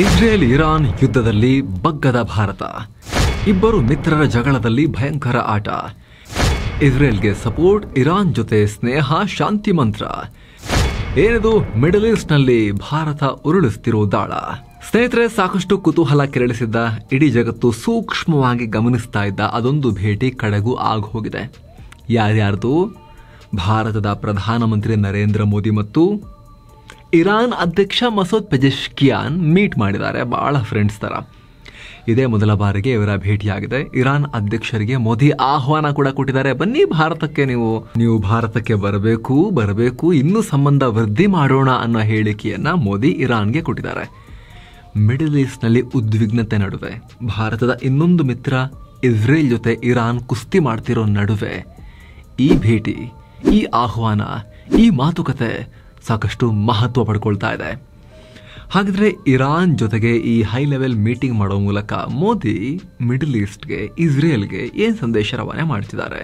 Israel Iran ಯುದ್ಧದಲ್ಲಿ ಬಗ್ಗದ ಭಾರತ ಇಬ್ಬರು ಮಿತ್ರರ ಜಗಳದಲ್ಲಿ ಭಯಂಕರ ಆಟ ಇಸ್ರೇಲ್ಗೆ ಸಪೋರ್ಟ್ ಇರಾನ್ ಜೊತೆ ಸ್ನೇಹ ಶಾಂತಿ ಮಂತ್ರ ಏನದು ಮಿಡಲ್ ನಲ್ಲಿ ಭಾರತ ಉರುಳಿಸ್ತಿರೋ ದಾಳ ಸ್ನೇಹಿತರೆ ಸಾಕಷ್ಟು ಕುತೂಹಲ ಕೆರಳಿಸಿದ್ದ ಇಡೀ ಜಗತ್ತು ಸೂಕ್ಷ್ಮವಾಗಿ ಗಮನಿಸ್ತಾ ಇದ್ದ ಅದೊಂದು ಭೇಟಿ ಕಡೆಗೂ ಆಗಿ ಹೋಗಿದೆ ಯಾರ್ಯಾರ್ದು ಭಾರತದ ಪ್ರಧಾನಮಂತ್ರಿ ನರೇಂದ್ರ ಮೋದಿ ಮತ್ತು ಇರಾನ್ ಅಧ್ಯಕ್ಷ ಮಸೂದ್ ಪೆಜೆಶ್ಕಿಯಾನ್ ಮೀಟ್ ಮಾಡಿದ್ದಾರೆ ಭಾಳ ಫ್ರೆಂಡ್ಸ್ ಥರ ಇದೇ ಮೊದಲ ಬಾರಿಗೆ ಇವರ ಭೇಟಿಯಾಗಿದೆ ಇರಾನ್ ಅಧ್ಯಕ್ಷರಿಗೆ ಮೋದಿ ಆಹ್ವಾನ ಕೂಡ ಕೊಟ್ಟಿದ್ದಾರೆ ಬನ್ನಿ ಭಾರತಕ್ಕೆ ನೀವು ನೀವು ಭಾರತಕ್ಕೆ ಬರಬೇಕು ಬರಬೇಕು ಇನ್ನೂ ಸಂಬಂಧ ವೃದ್ಧಿ ಮಾಡೋಣ ಅನ್ನೋ ಹೇಳಿಕೆಯನ್ನು ಮೋದಿ ಇರಾನ್ಗೆ ಕೊಟ್ಟಿದ್ದಾರೆ ಮಿಡಲ್ ಈಸ್ಟ್ನಲ್ಲಿ ಉದ್ವಿಗ್ನತೆ ನಡುವೆ ಭಾರತದ ಇನ್ನೊಂದು ಮಿತ್ರ ಇಸ್ರೇಲ್ ಜೊತೆ ಇರಾನ್ ಕುಸ್ತಿ ಮಾಡ್ತಿರೋ ನಡುವೆ ಈ ಭೇಟಿ ಈ ಆಹ್ವಾನ ಈ ಮಾತುಕತೆ ಸಾಕಷ್ಟು ಮಹತ್ವ ಪಡ್ಕೊಳ್ತಾ ಇದೆ ಹಾಗಿದ್ರೆ ಇರಾನ್ ಜೊತೆಗೆ ಈ ಹೈ ಲೆವೆಲ್ ಮೀಟಿಂಗ್ ಮಾಡೋ ಮೂಲಕ ಮೋದಿ ಮಿಡಲ್ ಈಸ್ಟ್ಗೆ ಇಸ್ರೇಲ್ಗೆ ಏನ್ ಸಂದೇಶ ರವಾನೆ ಮಾಡ್ತಿದ್ದಾರೆ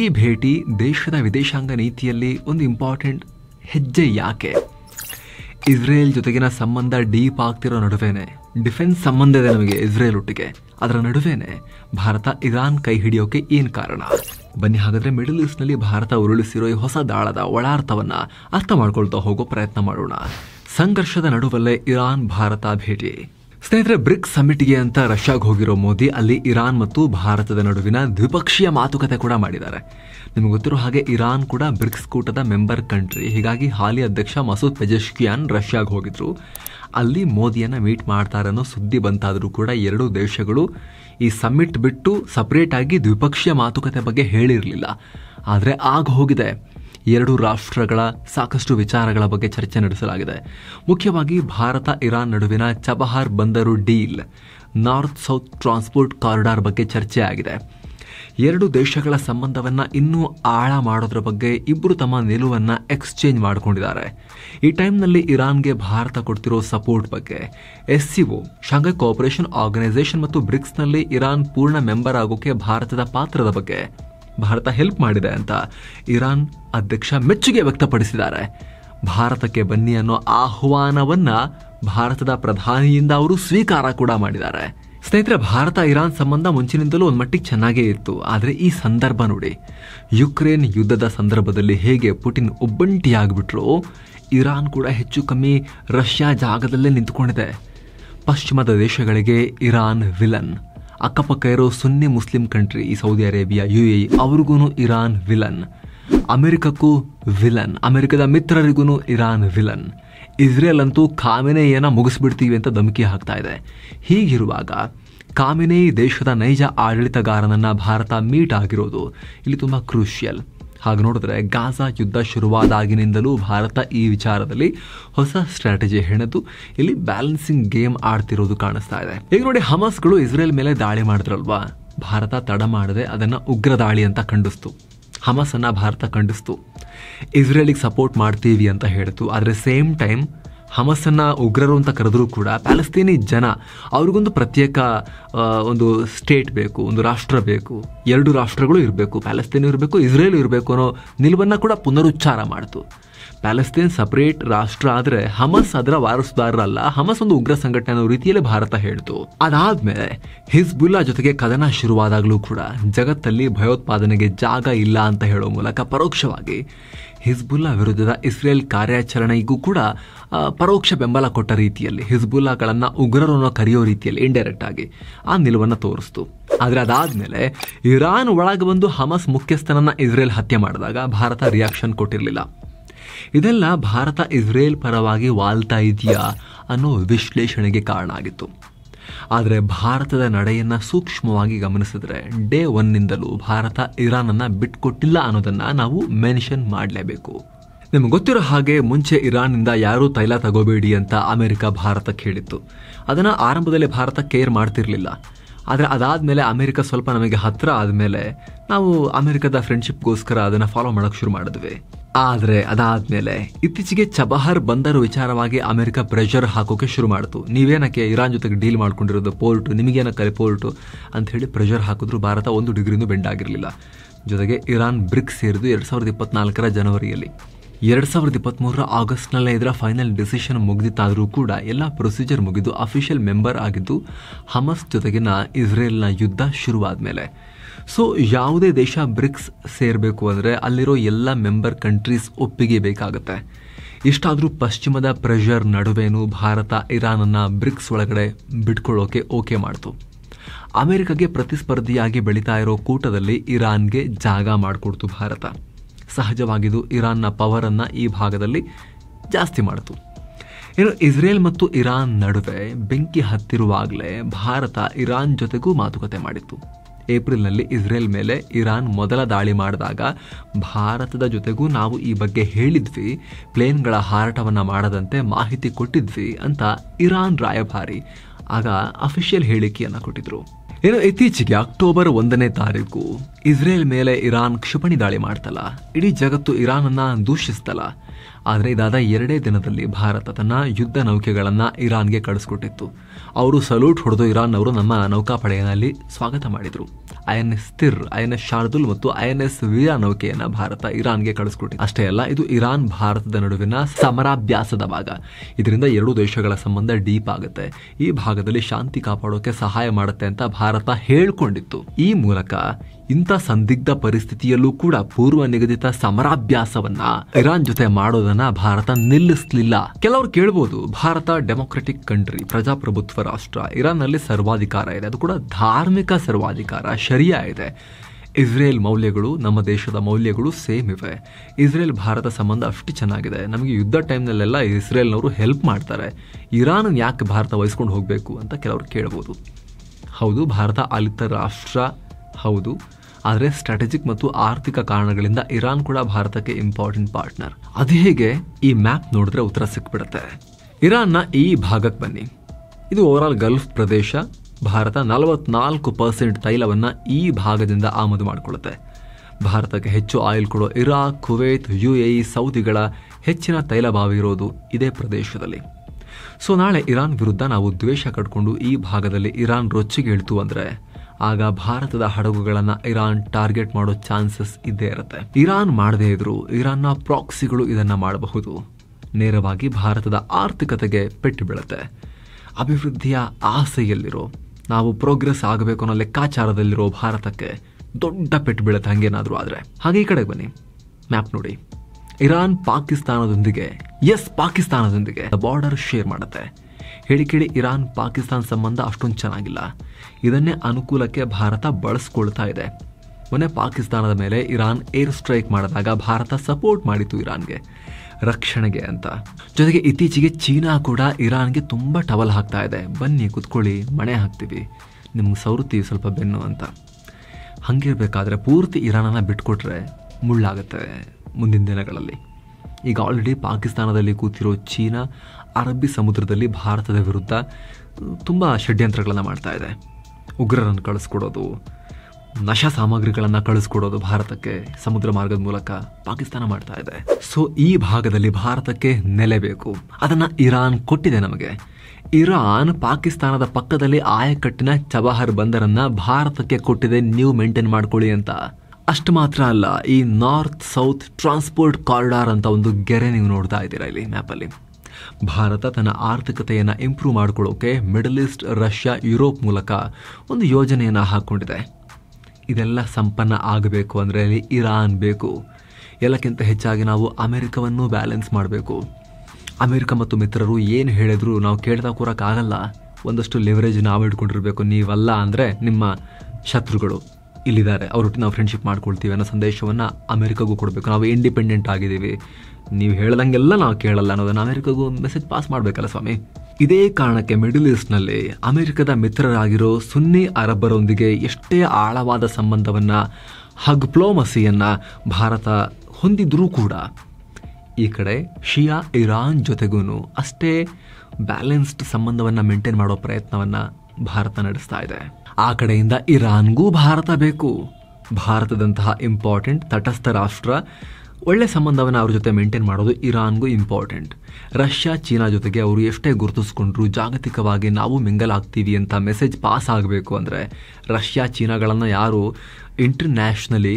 ಈ ಭೇಟಿ ದೇಶದ ವಿದೇಶಾಂಗ ನೀತಿಯಲ್ಲಿ ಒಂದು ಇಂಪಾರ್ಟೆಂಟ್ ಹೆಜ್ಜೆ ಯಾಕೆ ಇಸ್ರೇಲ್ ಜೊತೆಗಿನ ಸಂಬಂಧ ಡೀಪ್ ಆಗ್ತಿರೋ ನಡುವೆನೆ ಡಿಫೆನ್ಸ್ ಸಂಬಂಧ ಇದೆ ನಮಗೆ ಇಸ್ರೇಲ್ ಒಟ್ಟಿಗೆ ಅದರ ನಡುವೆನೆ ಭಾರತ ಇರಾನ್ ಕೈ ಹಿಡಿಯೋಕೆ ಏನ್ ಕಾರಣ ಬನ್ನಿ ಹಾಗಾದ್ರೆ ಮಿಡಲ್ ಈಸ್ಟ್ ನಲ್ಲಿ ಭಾರತ ಉರುಳಿಸಿರೋ ಈ ಹೊಸ ದಾಳದ ಒಳಾರ್ಥವನ್ನ ಅರ್ಥ ಮಾಡ್ಕೊಳ್ತಾ ಹೋಗೋ ಪ್ರಯತ್ನ ಮಾಡೋಣ ಸಂಘರ್ಷದ ನಡುವಲ್ಲೇ ಇರಾನ್ ಭಾರತ ಭೇಟಿ ಸ್ನೇಹಿತರೆ ಬ್ರಿಕ್ಸ್ ಸಮಿಟ್ಗೆ ಅಂತ ರಷ್ಯಾಗೆ ಹೋಗಿರೋ ಮೋದಿ ಅಲ್ಲಿ ಇರಾನ್ ಮತ್ತು ಭಾರತದ ನಡುವಿನ ದ್ವಿಪಕ್ಷೀಯ ಮಾತುಕತೆ ಕೂಡ ಮಾಡಿದ್ದಾರೆ ನಿಮಗೆ ಗೊತ್ತಿರೋ ಹಾಗೆ ಇರಾನ್ ಕೂಡ ಬ್ರಿಕ್ಸ್ ಕೂಟದ ಮೆಂಬರ್ ಕಂಟ್ರಿ ಹೀಗಾಗಿ ಹಾಲಿ ಅಧ್ಯಕ್ಷ ಮಸೂದ್ ಪೆಜೆಶ್ಕಿಯಾನ್ ರಷ್ಯಾಗೆ ಹೋಗಿದ್ರು ಅಲ್ಲಿ ಮೋದಿಯನ್ನು ಮೀಟ್ ಮಾಡ್ತಾರೆ ಅನ್ನೋ ಸುದ್ದಿ ಬಂತಾದರೂ ಕೂಡ ಎರಡೂ ದೇಶಗಳು ಈ ಸಮ್ಮಿಟ್ ಬಿಟ್ಟು ಆಗಿ ದ್ವಿಪಕ್ಷೀಯ ಮಾತುಕತೆ ಬಗ್ಗೆ ಹೇಳಿರಲಿಲ್ಲ ಆದರೆ ಆಗ ಹೋಗಿದೆ ಎರಡು ರಾಷ್ಟ್ರಗಳ ಸಾಕಷ್ಟು ವಿಚಾರಗಳ ಬಗ್ಗೆ ಚರ್ಚೆ ನಡೆಸಲಾಗಿದೆ ಮುಖ್ಯವಾಗಿ ಭಾರತ ಇರಾನ್ ನಡುವಿನ ಚಬಹಾರ್ ಬಂದರು deal north south transport corridor ಬಗ್ಗೆ ಚರ್ಚೆ ಆಗಿದೆ ಎರಡು ದೇಶಗಳ ಸಂಬಂಧವನ್ನು ಇನ್ನೂ ಆಳ ಮಾಡೋದ್ರ ಬಗ್ಗೆ ಇಬ್ಬರು ತಮ್ಮ ನಿಲುವನ್ನು ಎಕ್ಸ್ಚೇಂಜ್ ಮಾಡಿಕೊಂಡಿದ್ದಾರೆ ಈ ಟೈಮ್ನಲ್ಲಿ ಇರಾನ್ಗೆ ಭಾರತ ಕೊಡ್ತಿರೋ ಸಪೋರ್ಟ್ ಬಗ್ಗೆ S O Shanghai cooperation organisation ಮತ್ತು ಬ್ರಿಕ್ಸ್ನಲ್ಲಿ ಇರಾನ್ ಪೂರ್ಣ ಮೆಂಬರ್ ಆಗೋಕೆ ಭಾರತದ ಪಾತ್ರದ ಬಗ್ಗೆ ಭಾರತ ಹೆಲ್ಪ್ ಮಾಡಿದೆ ಅಂತ ಇರಾನ್ ಅಧ್ಯಕ್ಷ ಮೆಚ್ಚುಗೆ ವ್ಯಕ್ತಪಡಿಸಿದ್ದಾರೆ ಭಾರತಕ್ಕೆ ಬನ್ನಿ ಅನ್ನೋ ಆಹ್ವಾನವನ್ನ ಭಾರತದ ಪ್ರಧಾನಿಯಿಂದ ಅವರು ಸ್ವೀಕಾರ ಕೂಡ ಮಾಡಿದ್ದಾರೆ ಸ್ನೇಹಿತರೆ ಭಾರತ ಇರಾನ್ ಸಂಬಂಧ ಮುಂಚಿನಿಂದಲೂ ಒಂದು ಮಟ್ಟಿಗೆ ಚೆನ್ನಾಗೇ ಇತ್ತು ಆದರೆ ಈ ಸಂದರ್ಭ ನೋಡಿ ಯುಕ್ರೇನ್ ಯುದ್ಧದ ಸಂದರ್ಭದಲ್ಲಿ ಹೇಗೆ ಪುಟಿನ್ ಒಬ್ಬಂಟಿಯಾಗ್ಬಿಟ್ರು ಇರಾನ್ ಕೂಡ ಹೆಚ್ಚು ಕಮ್ಮಿ ರಷ್ಯಾ ಜಾಗದಲ್ಲೇ ನಿಂತುಕೊಂಡಿದೆ ಪಶ್ಚಿಮದ ದೇಶಗಳಿಗೆ ಇರಾನ್ ವಿಲನ್ ಅಕ್ಕಪಕ್ಕ ಇರೋ ಸುನ್ನಿ ಮುಸ್ಲಿಂ ಕಂಟ್ರಿ ಈ Saudi Arabia U A e, ಅವ್ರಿಗೂ ಇರಾನ್ ವಿಲನ್ ಅಮೆರಿಕಕ್ಕೂ ವಿಲನ್ ಅಮೆರಿಕದ ಮಿತ್ರರಿಗೂ ಇರಾನ್ ವಿಲನ್ ಇಸ್ರೇಲ್ ಅಂತೂ ಕಾಮಿನೇಯನ ಮುಗಿಸ್ಬಿಡ್ತೀವಿ ಅಂತ ಧಮಕಿ ಹಾಕ್ತಾ ಇದೆ ಹೀಗಿರುವಾಗ ಕಾಮಿನೇ ದೇಶದ ನೈಜ ಆಡಳಿತಗಾರನನ್ನ ಭಾರತ ಮೀಟ್ ಆಗಿರೋದು ಇಲ್ಲಿ ತುಂಬ ಕ್ರೂಷಿಯಲ್ ಹಾಗೆ ನೋಡಿದ್ರೆ ಗಾಜಾ ಯುದ್ಧ ಶುರುವಾದಾಗಿನಿಂದಲೂ ಭಾರತ ಈ ವಿಚಾರದಲ್ಲಿ ಹೊಸ ಸ್ಟ್ರಾಟಜಿ ಹೆಣದು ಇಲ್ಲಿ ಬ್ಯಾಲೆನ್ಸಿಂಗ್ ಗೇಮ್ ಆಡ್ತಿರೋದು ಕಾಣಿಸ್ತಾ ಇದೆ ಈಗ ನೋಡಿ ಹಮಸ್ಗಳು ಇಸ್ರೇಲ್ ಮೇಲೆ ದಾಳಿ ಮಾಡಿದ್ರಲ್ವಾ ಭಾರತ ತಡ ಮಾಡದೆ ಅದನ್ನು ಉಗ್ರ ದಾಳಿ ಅಂತ ಖಂಡಿಸ್ತು ಅನ್ನ ಭಾರತ ಖಂಡಿಸ್ತು ಇಸ್ರೇಲಿಗೆ ಸಪೋರ್ಟ್ ಮಾಡ್ತೀವಿ ಅಂತ ಹೇಳ್ತು ಆದರೆ ಸೇಮ್ ಟೈಮ್ ಹಮಸನ್ನು ಉಗ್ರರು ಅಂತ ಕರೆದರೂ ಕೂಡ ಪ್ಯಾಲಸ್ತೀನಿ ಜನ ಅವ್ರಿಗೊಂದು ಪ್ರತ್ಯೇಕ ಒಂದು ಸ್ಟೇಟ್ ಬೇಕು ಒಂದು ರಾಷ್ಟ್ರ ಬೇಕು ಎರಡು ರಾಷ್ಟ್ರಗಳು ಇರಬೇಕು ಪ್ಯಾಲೆಸ್ತೀನ್ ಇರಬೇಕು ಇಸ್ರೇಲ್ ಇರಬೇಕು ಅನ್ನೋ ನಿಲುವನ್ನು ಕೂಡ ಪುನರುಚ್ಚಾರ ಮಾಡಿತು ಪ್ಯಾಲಸ್ತೀನ್ ಸಪರೇಟ್ ರಾಷ್ಟ್ರ ಆದರೆ ಹಮಸ್ ಅದರ ವಾರಸುದಾರರಲ್ಲ ಹಮಸ್ ಒಂದು ಉಗ್ರ ಸಂಘಟನೆ ಅನ್ನೋ ರೀತಿಯಲ್ಲಿ ಭಾರತ ಹೇಳ್ತು ಅದಾದ್ಮೇಲೆ ಹಿಜ್ಬುಲ್ಲಾ ಜೊತೆಗೆ ಕದನ ಶುರುವಾದಾಗಲೂ ಕೂಡ ಜಗತ್ತಲ್ಲಿ ಭಯೋತ್ಪಾದನೆಗೆ ಜಾಗ ಇಲ್ಲ ಅಂತ ಹೇಳೋ ಮೂಲಕ ಪರೋಕ್ಷವಾಗಿ ಹಿಜ್ಬುಲ್ಲಾ ವಿರುದ್ಧದ ಇಸ್ರೇಲ್ ಕಾರ್ಯಾಚರಣೆಗೂ ಕೂಡ ಪರೋಕ್ಷ ಬೆಂಬಲ ಕೊಟ್ಟ ರೀತಿಯಲ್ಲಿ ಹಿಜ್ಬುಲ್ಲಾಗಳನ್ನು ಉಗ್ರರು ಕರೆಯೋ ರೀತಿಯಲ್ಲಿ ಇಂಡೈರೆಕ್ಟ್ ಆಗಿ ಆ ನಿಲುವನ್ನು ತೋರಿಸ್ತು ಆದರೆ ಅದಾದಮೇಲೆ ಇರಾನ್ ಒಳಗೆ ಬಂದು ಹಮಸ್ ಮುಖ್ಯಸ್ಥನನ್ನು ಇಸ್ರೇಲ್ ಹತ್ಯೆ ಮಾಡಿದಾಗ ಭಾರತ ರಿಯಾಕ್ಷನ್ ಕೊಟ್ಟಿರಲಿಲ್ಲ ಇದೆಲ್ಲ ಭಾರತ ಇಸ್ರೇಲ್ ಪರವಾಗಿ ವಾಲ್ತಾ ಇದೆಯಾ ಅನ್ನೋ ವಿಶ್ಲೇಷಣೆಗೆ ಕಾರಣ ಆಗಿತ್ತು ಆದರೆ ಭಾರತದ ನಡೆಯನ್ನು ಸೂಕ್ಷ್ಮವಾಗಿ ಗಮನಿಸಿದ್ರೆ ಡೇ ಒನ್ನಿಂದಲೂ ಭಾರತ ಇರಾನನ್ನು ಬಿಟ್ಕೊಟ್ಟಿಲ್ಲ ಅನ್ನೋದನ್ನು ನಾವು ಮೆನ್ಷನ್ ಮಾಡಲೇಬೇಕು ನಿಮ್ಗೆ ಗೊತ್ತಿರೋ ಹಾಗೆ ಮುಂಚೆ ಇರಾನ್ನಿಂದ ಯಾರೂ ತೈಲ ತಗೋಬೇಡಿ ಅಂತ ಅಮೆರಿಕ ಭಾರತಕ್ಕೆ ಹೇಳಿತ್ತು ಅದನ್ನು ಆರಂಭದಲ್ಲಿ ಭಾರತ ಕೇರ್ ಮಾಡ್ತಿರ್ಲಿಲ್ಲ ಆದರೆ ಅದಾದಮೇಲೆ ಅಮೆರಿಕ ಸ್ವಲ್ಪ ನಮಗೆ ಹತ್ತಿರ ಆದಮೇಲೆ ನಾವು ಅಮೆರಿಕದ ಫ್ರೆಂಡ್ಶಿಪ್ಗೋಸ್ಕರ ಅದನ್ನು ಫಾಲೋ ಮಾಡೋಕ್ಕೆ ಶುರು ಮಾಡಿದ್ವಿ ಆದರೆ ಅದಾದ್ಮೇಲೆ ಇತ್ತೀಚೆಗೆ ಚಬಹರ್ ಬಂದರು ವಿಚಾರವಾಗಿ ಅಮೆರಿಕ ಪ್ರೆಷರ್ ಹಾಕೋಕೆ ಶುರು ಮಾಡಿತು ನೀವೇನಕ್ಕೆ ಇರಾನ್ ಜೊತೆಗೆ ಡೀಲ್ ಮಾಡ್ಕೊಂಡಿರೋದು ಪೋರ್ಟ್ ಕಲೆ ಪೋರ್ಟು ಅಂತ ಹೇಳಿ ಪ್ರೆಷರ್ ಹಾಕಿದ್ರು ಭಾರತ ಒಂದು ಡಿಗ್ರಿನೂ ಬೆಂಡ್ ಆಗಿರಲಿಲ್ಲ ಜೊತೆಗೆ ಇರಾನ್ ಬ್ರಿಕ್ಸ್ ಸೇರಿದು ಎರಡ್ ಸಾವಿರದ ಇಪ್ಪತ್ನಾಲ್ಕರ ಜನವರಿಯಲ್ಲಿ ಎರಡ್ ಸಾವಿರದ ಇಪ್ಪತ್ತ್ಮೂರರ ಆಗಸ್ಟ್ನಲ್ಲೇ ಇದರ ಫೈನಲ್ ಡಿಸಿಷನ್ ಮುಗಿದಿತ್ತಾದರೂ ಕೂಡ ಎಲ್ಲ ಪ್ರೊಸೀಜರ್ ಮುಗಿದು ಅಫಿಷಿಯಲ್ ಮೆಂಬರ್ ಆಗಿದ್ದು ಹಮಸ್ ಜೊತೆಗಿನ ಇಸ್ರೇಲ್ನ ಯುದ್ಧ ಶುರುವಾದ ಮೇಲೆ ಸೊ ಯಾವುದೇ ದೇಶ ಬ್ರಿಕ್ಸ್ ಸೇರಬೇಕು ಅಂದರೆ ಅಲ್ಲಿರೋ ಎಲ್ಲ ಮೆಂಬರ್ ಕಂಟ್ರೀಸ್ ಒಪ್ಪಿಗೆ ಬೇಕಾಗುತ್ತೆ ಇಷ್ಟಾದರೂ ಪಶ್ಚಿಮದ ಪ್ರೆಷರ್ ನಡುವೆನೂ ಭಾರತ ಇರಾನನ್ನು ಬ್ರಿಕ್ಸ್ ಒಳಗಡೆ ಬಿಟ್ಕೊಳ್ಳೋಕೆ ಓಕೆ ಮಾಡಿತು ಅಮೆರಿಕಗೆ ಪ್ರತಿಸ್ಪರ್ಧಿಯಾಗಿ ಬೆಳೀತಾ ಇರೋ ಕೂಟದಲ್ಲಿ ಇರಾನ್ಗೆ ಜಾಗ ಮಾಡಿಕೊಡ್ತು ಭಾರತ ಸಹಜವಾಗಿದ್ದು ಇರಾನ್ನ ಪವರನ್ನು ಈ ಭಾಗದಲ್ಲಿ ಜಾಸ್ತಿ ಮಾಡಿತು ಇನ್ನು ಇಸ್ರೇಲ್ ಮತ್ತು ಇರಾನ್ ನಡುವೆ ಬೆಂಕಿ ಹತ್ತಿರುವಾಗಲೇ ಭಾರತ ಇರಾನ್ ಜೊತೆಗೂ ಮಾತುಕತೆ ಮಾಡಿತ್ತು ಏಪ್ರಿಲ್ನಲ್ಲಿ ಇಸ್ರೇಲ್ ಮೇಲೆ ಇರಾನ್ ಮೊದಲ ದಾಳಿ ಮಾಡಿದಾಗ ಭಾರತದ ಜೊತೆಗೂ ನಾವು ಈ ಬಗ್ಗೆ ಹೇಳಿದ್ವಿ ಪ್ಲೇನ್ಗಳ ಹಾರಾಟವನ್ನು ಮಾಡದಂತೆ ಮಾಹಿತಿ ಕೊಟ್ಟಿದ್ವಿ ಅಂತ ಇರಾನ್ ರಾಯಭಾರಿ ಆಗ ಅಫಿಷಿಯಲ್ ಹೇಳಿಕೆಯನ್ನು ಕೊಟ್ಟಿದ್ರು ಏನು ಇತ್ತೀಚೆಗೆ ಅಕ್ಟೋಬರ್ ಒಂದನೇ ತಾರೀಕು ಇಸ್ರೇಲ್ ಮೇಲೆ ಇರಾನ್ ಕ್ಷಿಪಣಿ ದಾಳಿ ಮಾಡ್ತಲ್ಲ ಇಡೀ ಜಗತ್ತು ಅನ್ನ ದೂಷಿಸ್ತಲ್ಲ ಆದರೆ ಇದಾದ ಎರಡೇ ದಿನದಲ್ಲಿ ಭಾರತ ತನ್ನ ಯುದ್ಧ ನೌಕೆಗಳನ್ನು ಇರಾನ್ಗೆ ಕಳಿಸ್ಕೊಟ್ಟಿತ್ತು ಅವರು ಸಲ್ಯೂಟ್ ಹೊಡೆದು ಇರಾನ್ ಅವರು ನಮ್ಮ ನೌಕಾಪಡೆಯಲ್ಲಿ ಸ್ವಾಗತ ಮಾಡಿದರು I N S Tir I N S Shardul ಮತ್ತು ಐ ಎನ್ ಎಸ್ ವೀರಾ ನೌಕೆಯನ್ನು ಭಾರತ ಇರಾನ್ಗೆ ಕಳಿಸ್ಕೊಟ್ಟಿತ್ತು ಅಷ್ಟೇ ಅಲ್ಲ ಇದು ಇರಾನ್ ಭಾರತದ ನಡುವಿನ ಸಮರಾಭ್ಯಾಸದ ಭಾಗ ಇದರಿಂದ ಎರಡು ದೇಶಗಳ ಸಂಬಂಧ ಡೀಪ್ ಆಗುತ್ತೆ ಈ ಭಾಗದಲ್ಲಿ ಶಾಂತಿ ಕಾಪಾಡೋಕೆ ಸಹಾಯ ಮಾಡುತ್ತೆ ಅಂತ ಭಾರತ ಹೇಳ್ಕೊಂಡಿತ್ತು ಈ ಮೂಲಕ ಇಂಥ ಸಂದಿಗ್ಧ ಪರಿಸ್ಥಿತಿಯಲ್ಲೂ ಕೂಡ ಪೂರ್ವ ನಿಗದಿತ ಸಮರಾಭ್ಯಾಸವನ್ನ ಇರಾನ್ ಜೊತೆ ಮಾಡೋದನ್ನ ಭಾರತ ನಿಲ್ಲಿಸಲಿಲ್ಲ ಕೆಲವರು ಕೇಳಬಹುದು ಭಾರತ ಡೆಮೊಕ್ರೆಟಿಕ್ ಕಂಟ್ರಿ ಪ್ರಜಾಪ್ರಭುತ್ವ ರಾಷ್ಟ್ರ ಇರಾನ್ನಲ್ಲಿ ಸರ್ವಾಧಿಕಾರ ಇದೆ ಅದು ಕೂಡ ಧಾರ್ಮಿಕ ಸರ್ವಾಧಿಕಾರ ಶರಿಯಾ ಇದೆ ಇಸ್ರೇಲ್ ಮೌಲ್ಯಗಳು ನಮ್ಮ ದೇಶದ ಮೌಲ್ಯಗಳು ಸೇಮ್ ಇವೆ ಇಸ್ರೇಲ್ ಭಾರತ ಸಂಬಂಧ ಅಷ್ಟು ಚೆನ್ನಾಗಿದೆ ನಮಗೆ ಯುದ್ಧ ಟೈಮ್ನಲ್ಲೆಲ್ಲ ಇಸ್ರೇಲ್ನವರು ಹೆಲ್ಪ್ ಮಾಡ್ತಾರೆ ಇರಾನ್ ಯಾಕೆ ಭಾರತ ವಹಿಸ್ಕೊಂಡು ಹೋಗಬೇಕು ಅಂತ ಕೆಲವರು ಕೇಳ್ಬೋದು ಹೌದು ಭಾರತ ಅಲಿತ ರಾಷ್ಟ್ರ ಹೌದು ಆದರೆ ಸ್ಟ್ರಾಟಜಿಕ್ ಮತ್ತು ಆರ್ಥಿಕ ಕಾರಣಗಳಿಂದ ಇರಾನ್ ಕೂಡ ಭಾರತಕ್ಕೆ ಇಂಪಾರ್ಟೆಂಟ್ ಪಾರ್ಟ್ನರ್ ಅದು ಹೇಗೆ ಈ ಮ್ಯಾಪ್ ನೋಡಿದ್ರೆ ಉತ್ತರ ಸಿಕ್ಬಿಡುತ್ತೆ ಇರಾನ್ನ ಈ ಭಾಗಕ್ಕೆ ಬನ್ನಿ ಇದು ಓವರ್ ಆಲ್ ಗಲ್ಫ್ ಪ್ರದೇಶ ಭಾರತ ನಲವತ್ನಾಲ್ಕು ಪರ್ಸೆಂಟ್ ತೈಲವನ್ನು ಈ ಭಾಗದಿಂದ ಆಮದು ಮಾಡಿಕೊಳ್ಳುತ್ತೆ ಭಾರತಕ್ಕೆ ಹೆಚ್ಚು ಆಯಿಲ್ ಕೊಡೋ ಇರಾಕ್ ಕುವೈತ್ ಯು ಎ ಸೌದಿಗಳ ಹೆಚ್ಚಿನ ತೈಲ ಬಾವಿ ಇರೋದು ಇದೇ ಪ್ರದೇಶದಲ್ಲಿ ಸೊ ನಾಳೆ ಇರಾನ್ ವಿರುದ್ಧ ನಾವು ದ್ವೇಷ ಕಟ್ಕೊಂಡು ಈ ಭಾಗದಲ್ಲಿ ಇರಾನ್ ರೊಚ್ಚಿಗೆ ಇಳ್ತು ಅಂದರೆ ಆಗ ಭಾರತದ ಹಡಗುಗಳನ್ನ ಇರಾನ್ ಟಾರ್ಗೆಟ್ ಮಾಡೋ ಚಾನ್ಸಸ್ ಇದ್ದೇ ಇರುತ್ತೆ ಇರಾನ್ ಮಾಡದೇ ಇದ್ರು ಇರಾನ್ನ ಪ್ರಾಕ್ಸಿಗಳು ಇದನ್ನ ಮಾಡಬಹುದು ನೇರವಾಗಿ ಭಾರತದ ಆರ್ಥಿಕತೆಗೆ ಪೆಟ್ಟು ಬೀಳುತ್ತೆ ಅಭಿವೃದ್ಧಿಯ ಆಸೆಯಲ್ಲಿರೋ ನಾವು ಪ್ರೋಗ್ರೆಸ್ ಆಗಬೇಕು ಅನ್ನೋ ಲೆಕ್ಕಾಚಾರದಲ್ಲಿರೋ ಭಾರತಕ್ಕೆ ದೊಡ್ಡ ಪೆಟ್ಟು ಬೀಳುತ್ತೆ ಹಂಗೇನಾದರೂ ಆದರೆ ಹಾಗೆ ಈ ಕಡೆ ಬನ್ನಿ ಮ್ಯಾಪ್ ನೋಡಿ ಇರಾನ್ ಪಾಕಿಸ್ತಾನದೊಂದಿಗೆ ಎಸ್ ಪಾಕಿಸ್ತಾನದೊಂದಿಗೆ ಬಾರ್ಡರ್ ಶೇರ್ ಮಾಡುತ್ತೆ ಹೇಳಿ ಕೇಳಿ ಇರಾನ್ ಪಾಕಿಸ್ತಾನ್ ಸಂಬಂಧ ಅಷ್ಟೊಂದು ಚೆನ್ನಾಗಿಲ್ಲ ಇದನ್ನೇ ಅನುಕೂಲಕ್ಕೆ ಭಾರತ ಬಳಸ್ಕೊಳ್ತಾ ಇದೆ ಮೊನ್ನೆ ಪಾಕಿಸ್ತಾನದ ಮೇಲೆ ಇರಾನ್ ಏರ್ ಸ್ಟ್ರೈಕ್ ಮಾಡಿದಾಗ ಭಾರತ ಸಪೋರ್ಟ್ ಮಾಡಿತು ಇರಾನ್ಗೆ ರಕ್ಷಣೆಗೆ ಅಂತ ಜೊತೆಗೆ ಇತ್ತೀಚೆಗೆ ಚೀನಾ ಕೂಡ ಇರಾನ್ಗೆ ತುಂಬ ಟವಲ್ ಹಾಕ್ತಾ ಇದೆ ಬನ್ನಿ ಕುತ್ಕೊಳ್ಳಿ ಮಣೆ ಹಾಕ್ತೀವಿ ನಿಮ್ಗೆ ಸೌರತಿ ಸ್ವಲ್ಪ ಬೆನ್ನು ಅಂತ ಹಂಗಿರಬೇಕಾದ್ರೆ ಪೂರ್ತಿ ಇರಾನನ್ನು ಬಿಟ್ಕೊಟ್ರೆ ಮುಳ್ಳಾಗುತ್ತೆ ಮುಂದಿನ ದಿನಗಳಲ್ಲಿ ಈಗ ಆಲ್ರೆಡಿ ಪಾಕಿಸ್ತಾನದಲ್ಲಿ ಕೂತಿರೋ ಚೀನಾ ಅರಬ್ಬಿ ಸಮುದ್ರದಲ್ಲಿ ಭಾರತದ ವಿರುದ್ಧ ತುಂಬ ಷಡ್ಯಂತ್ರಗಳನ್ನು ಮಾಡ್ತಾ ಇದೆ ಉಗ್ರರನ್ನು ಕಳಿಸ್ಕೊಡೋದು ನಶಾ ಸಾಮಗ್ರಿಗಳನ್ನು ಕಳಿಸ್ಕೊಡೋದು ಭಾರತಕ್ಕೆ ಸಮುದ್ರ ಮಾರ್ಗದ ಮೂಲಕ ಪಾಕಿಸ್ತಾನ ಮಾಡ್ತಾ ಇದೆ ಸೊ ಈ ಭಾಗದಲ್ಲಿ ಭಾರತಕ್ಕೆ ನೆಲೆ ಬೇಕು ಅದನ್ನು ಇರಾನ್ ಕೊಟ್ಟಿದೆ ನಮಗೆ ಇರಾನ್ ಪಾಕಿಸ್ತಾನದ ಪಕ್ಕದಲ್ಲಿ ಆಯಕಟ್ಟಿನ ಚಬಹರ್ ಬಂದರನ್ನು ಭಾರತಕ್ಕೆ ಕೊಟ್ಟಿದೆ ನೀವು ಮೇಂಟೈನ್ ಮಾಡ್ಕೊಳ್ಳಿ ಅಂತ ಅಷ್ಟು ಮಾತ್ರ ಅಲ್ಲ ಈ ನಾರ್ತ್ ಸೌತ್ ಟ್ರಾನ್ಸ್ಪೋರ್ಟ್ ಕಾರಿಡಾರ್ ಅಂತ ಒಂದು ಗೆರೆ ನೀವು ನೋಡ್ತಾ ಇದ್ದೀರಾ ಇಲ್ಲಿ ಮ್ಯಾಪಲ್ಲಿ ಭಾರತ ತನ್ನ ಆರ್ಥಿಕತೆಯನ್ನು ಇಂಪ್ರೂವ್ ಮಾಡ್ಕೊಳ್ಳೋಕೆ ಮಿಡಲ್ ಈಸ್ಟ್ ರಷ್ಯಾ ಯುರೋಪ್ ಮೂಲಕ ಒಂದು ಯೋಜನೆಯನ್ನು ಹಾಕ್ಕೊಂಡಿದೆ ಇದೆಲ್ಲ ಸಂಪನ್ನ ಆಗಬೇಕು ಅಂದರೆ ಇಲ್ಲಿ ಇರಾನ್ ಬೇಕು ಎಲ್ಲಕ್ಕಿಂತ ಹೆಚ್ಚಾಗಿ ನಾವು ಅಮೆರಿಕವನ್ನು ಬ್ಯಾಲೆನ್ಸ್ ಮಾಡಬೇಕು ಅಮೆರಿಕ ಮತ್ತು ಮಿತ್ರರು ಏನು ಹೇಳಿದ್ರು ನಾವು ಕೇಳ್ತಾ ಕೂರೋಕ್ಕಾಗಲ್ಲ ಒಂದಷ್ಟು ಲಿವರೇಜ್ ನಾವು ಇಟ್ಕೊಂಡಿರಬೇಕು ನೀವಲ್ಲ ಅಂದರೆ ನಿಮ್ಮ ಶತ್ರುಗಳು ಇಲ್ಲಿದ್ದಾರೆ ಅವ್ರೊಟ್ಟಿಗೆ ನಾವು ಫ್ರೆಂಡ್ಶಿಪ್ ಮಾಡ್ಕೊಳ್ತೀವಿ ಅನ್ನೋ ಸಂದೇಶವನ್ನು ಅಮೆರಿಕಾಗೂ ಕೊಡಬೇಕು ನಾವು ಇಂಡಿಪೆಂಡೆಂಟ್ ಆಗಿದ್ದೀವಿ ನೀವು ಹೇಳ್ದಂಗೆಲ್ಲ ನಾವು ಕೇಳಲ್ಲ ಅನ್ನೋದನ್ನು ಅಮೆರಿಕಾಗೂ ಮೆಸೇಜ್ ಪಾಸ್ ಮಾಡಬೇಕಲ್ಲ ಸ್ವಾಮಿ ಇದೇ ಕಾರಣಕ್ಕೆ ಮಿಡಲ್ ಈಸ್ಟ್ನಲ್ಲಿ ಅಮೆರಿಕದ ಮಿತ್ರರಾಗಿರೋ ಸುನ್ನಿ ಅರಬ್ಬರೊಂದಿಗೆ ಎಷ್ಟೇ ಆಳವಾದ ಸಂಬಂಧವನ್ನು ಹಗ್ಪ್ಲೋಮಸಿಯನ್ನು ಭಾರತ ಹೊಂದಿದ್ರೂ ಕೂಡ ಈ ಕಡೆ ಶಿಯಾ ಇರಾನ್ ಜೊತೆಗೂ ಅಷ್ಟೇ ಬ್ಯಾಲೆನ್ಸ್ಡ್ ಸಂಬಂಧವನ್ನು ಮೇಂಟೈನ್ ಮಾಡೋ ಪ್ರಯತ್ನವನ್ನು ಭಾರತ ನಡೆಸ್ತಾ ಇದೆ ಆ ಕಡೆಯಿಂದ ಇರಾನ್ಗೂ ಭಾರತ ಬೇಕು ಭಾರತದಂತಹ ಇಂಪಾರ್ಟೆಂಟ್ ತಟಸ್ಥ ರಾಷ್ಟ್ರ ಒಳ್ಳೆ ಸಂಬಂಧವನ್ನು ಅವ್ರ ಜೊತೆ ಮೇಂಟೈನ್ ಮಾಡೋದು ಇರಾನ್ಗೂ ಇಂಪಾರ್ಟೆಂಟ್ ರಷ್ಯಾ ಚೀನಾ ಜೊತೆಗೆ ಅವರು ಎಷ್ಟೇ ಗುರುತಿಸ್ಕೊಂಡ್ರು ಜಾಗತಿಕವಾಗಿ ನಾವು ಮಿಂಗಲಾಗ್ತೀವಿ ಅಂತ ಮೆಸೇಜ್ ಪಾಸ್ ಆಗಬೇಕು ಅಂದರೆ ರಷ್ಯಾ ಚೀನಾಗಳನ್ನು ಯಾರು ಇಂಟರ್ನ್ಯಾಷನಲಿ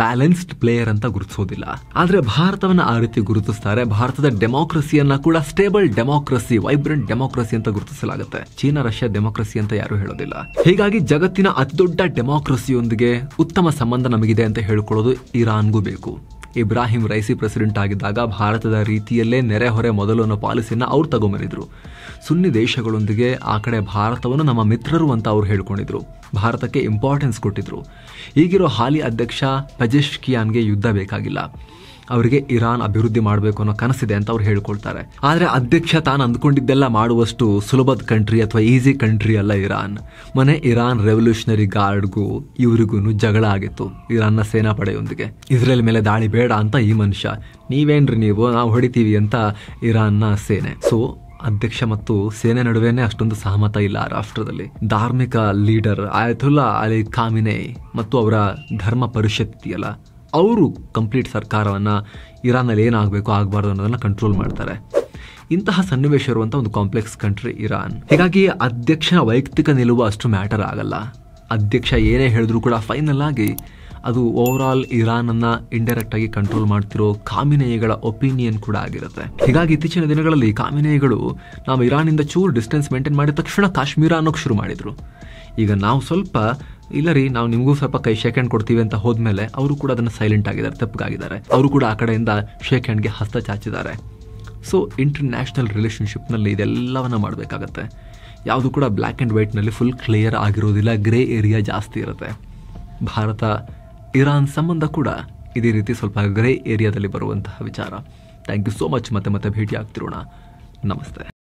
ಬ್ಯಾಲೆನ್ಸ್ಡ್ ಪ್ಲೇಯರ್ ಅಂತ ಗುರುತಿಸೋದಿಲ್ಲ ಆದ್ರೆ ಭಾರತವನ್ನ ಆ ರೀತಿ ಗುರುತಿಸ್ತಾರೆ ಭಾರತದ ಡೆಮಾಕ್ರಸಿಯನ್ನ ಕೂಡ ಸ್ಟೇಬಲ್ ಡೆಮಾಕ್ರಸಿ ವೈಬ್ರೆಂಟ್ ಡೆಮಾಕ್ರಸಿ ಅಂತ ಗುರುತಿಸಲಾಗುತ್ತೆ ಚೀನಾ ರಷ್ಯಾ ಡೆಮಾಕ್ರಸಿ ಅಂತ ಯಾರು ಹೇಳೋದಿಲ್ಲ ಹೀಗಾಗಿ ಜಗತ್ತಿನ ಅತಿದೊಡ್ಡ ಡೆಮಾಕ್ರಸಿಯೊಂದಿಗೆ ಉತ್ತಮ ಸಂಬಂಧ ನಮಗಿದೆ ಅಂತ ಹೇಳ್ಕೊಳ್ಳೋದು ಇರಾನ್ಗೂ ಬೇಕು ಇಬ್ರಾಹಿಂ ರೈಸಿ ಪ್ರೆಸಿಡೆಂಟ್ ಆಗಿದ್ದಾಗ ಭಾರತದ ರೀತಿಯಲ್ಲೇ ನೆರೆಹೊರೆ ಮೊದಲು ಅನ್ನೋ ಪಾಲಿಸಿಯನ್ನು ಅವ್ರು ತಗೊಂಬಂದಿದ್ರು ಸುನ್ನಿ ದೇಶಗಳೊಂದಿಗೆ ಆ ಕಡೆ ಭಾರತವನ್ನು ನಮ್ಮ ಮಿತ್ರರು ಅಂತ ಅವ್ರು ಹೇಳ್ಕೊಂಡಿದ್ರು ಭಾರತಕ್ಕೆ ಇಂಪಾರ್ಟೆನ್ಸ್ ಕೊಟ್ಟಿದ್ರು ಈಗಿರೋ ಹಾಲಿ ಅಧ್ಯಕ್ಷ ಕಿಯಾನ್ಗೆ ಯುದ್ಧ ಬೇಕಾಗಿಲ್ಲ ಅವರಿಗೆ ಇರಾನ್ ಅಭಿವೃದ್ಧಿ ಮಾಡಬೇಕು ಅನ್ನೋ ಕನಸಿದೆ ಅಂತ ಅವ್ರು ಹೇಳ್ಕೊಳ್ತಾರೆ ಆದರೆ ಅಧ್ಯಕ್ಷ ತಾನು ಅಂದ್ಕೊಂಡಿದ್ದೆಲ್ಲ ಮಾಡುವಷ್ಟು ಸುಲಭದ ಕಂಟ್ರಿ ಅಥವಾ ಈಸಿ ಕಂಟ್ರಿ ಅಲ್ಲ ಇರಾನ್ ಮನೆ ಇರಾನ್ ರೆವಲ್ಯೂಷನರಿ ಗಾರ್ಡ್ಗೂ ಇವರಿಗೂ ಜಗಳ ಆಗಿತ್ತು ಇರಾನ್ನ ಪಡೆಯೊಂದಿಗೆ ಇಸ್ರೇಲ್ ಮೇಲೆ ದಾಳಿ ಬೇಡ ಅಂತ ಈ ಮನುಷ್ಯ ನೀವೇನ್ರಿ ನೀವು ನಾವು ಹೊಡಿತೀವಿ ಅಂತ ಇರಾನ್ನ ಸೇನೆ ಸೊ ಅಧ್ಯಕ್ಷ ಮತ್ತು ಸೇನೆ ನಡುವೆನೆ ಅಷ್ಟೊಂದು ಸಹಮತ ಇಲ್ಲ ರಾಷ್ಟ್ರದಲ್ಲಿ ಧಾರ್ಮಿಕ ಲೀಡರ್ ಆಯತುಲ್ಲಾ ಅಲಿ ಖಾಮಿನೆ ಮತ್ತು ಅವರ ಧರ್ಮ ಪರಿಷತ್ತಿಯಲ್ಲ ಅವರು ಕಂಪ್ಲೀಟ್ ಸರ್ಕಾರವನ್ನು ಇರಾನಲ್ಲಿ ಏನಾಗಬೇಕು ಆಗಬಾರ್ದು ಅನ್ನೋದನ್ನು ಕಂಟ್ರೋಲ್ ಮಾಡ್ತಾರೆ ಇಂತಹ ಸನ್ನಿವೇಶ ಇರುವಂಥ ಒಂದು ಕಾಂಪ್ಲೆಕ್ಸ್ ಕಂಟ್ರಿ ಇರಾನ್ ಹೀಗಾಗಿ ಅಧ್ಯಕ್ಷನ ವೈಯಕ್ತಿಕ ನಿಲುವು ಅಷ್ಟು ಮ್ಯಾಟರ್ ಆಗಲ್ಲ ಅಧ್ಯಕ್ಷ ಏನೇ ಹೇಳಿದ್ರು ಕೂಡ ಫೈನಲ್ ಆಗಿ ಅದು ಓವರ್ ಆಲ್ ಇರಾನನ್ನು ಇಂಡೈರೆಕ್ಟಾಗಿ ಕಂಟ್ರೋಲ್ ಮಾಡ್ತಿರೋ ಕಾಮಿನೇಯಗಳ ಒಪಿನಿಯನ್ ಕೂಡ ಆಗಿರುತ್ತೆ ಹೀಗಾಗಿ ಇತ್ತೀಚಿನ ದಿನಗಳಲ್ಲಿ ಕಾಮಿನೇಯಗಳು ನಾವು ಇಂದ ಚೂರು ಡಿಸ್ಟೆನ್ಸ್ ಮೇಂಟೈನ್ ಮಾಡಿದ ತಕ್ಷಣ ಕಾಶ್ಮೀರ ಅನ್ನೋಕ್ಕೆ ಶುರು ಮಾಡಿದರು ಈಗ ನಾವು ಸ್ವಲ್ಪ ಇಲ್ಲ ರೀ ನಾವು ನಿಮಗೂ ಸ್ವಲ್ಪ ಕೈ ಶೇಕ್ ಹ್ಯಾಂಡ್ ಕೊಡ್ತೀವಿ ಅಂತ ಹೋದ್ಮೇಲೆ ಅವರು ಕೂಡ ಅದನ್ನು ಸೈಲೆಂಟ್ ಆಗಿದ್ದಾರೆ ತಪ್ಪಗಾಗಿದ್ದಾರೆ ಅವರು ಕೂಡ ಆ ಕಡೆಯಿಂದ ಶೇಕ್ ಹ್ಯಾಂಡ್ಗೆ ಹಸ್ತ ಚಾಚಿದ್ದಾರೆ ಸೊ ಇಂಟರ್ನ್ಯಾಷನಲ್ ರಿಲೇಷನ್ಶಿಪ್ನಲ್ಲಿ ಇದೆಲ್ಲವನ್ನ ಮಾಡಬೇಕಾಗತ್ತೆ ಯಾವುದು ಕೂಡ ಬ್ಲ್ಯಾಕ್ ಆ್ಯಂಡ್ ವೈಟ್ನಲ್ಲಿ ಫುಲ್ ಕ್ಲಿಯರ್ ಆಗಿರೋದಿಲ್ಲ ಗ್ರೇ ಏರಿಯಾ ಜಾಸ್ತಿ ಇರುತ್ತೆ ಭಾರತ ಇರಾನ್ ಸಂಬಂಧ ಕೂಡ ಇದೇ ರೀತಿ ಸ್ವಲ್ಪ ಗ್ರೇ ಏರಿಯಾದಲ್ಲಿ ಬರುವಂತಹ ವಿಚಾರ ಥ್ಯಾಂಕ್ ಯು ಸೋ ಮಚ್ ಮತ್ತೆ ಮತ್ತೆ ಭೇಟಿ ಆಗ್ತಿರೋಣ ನಮಸ್ತೆ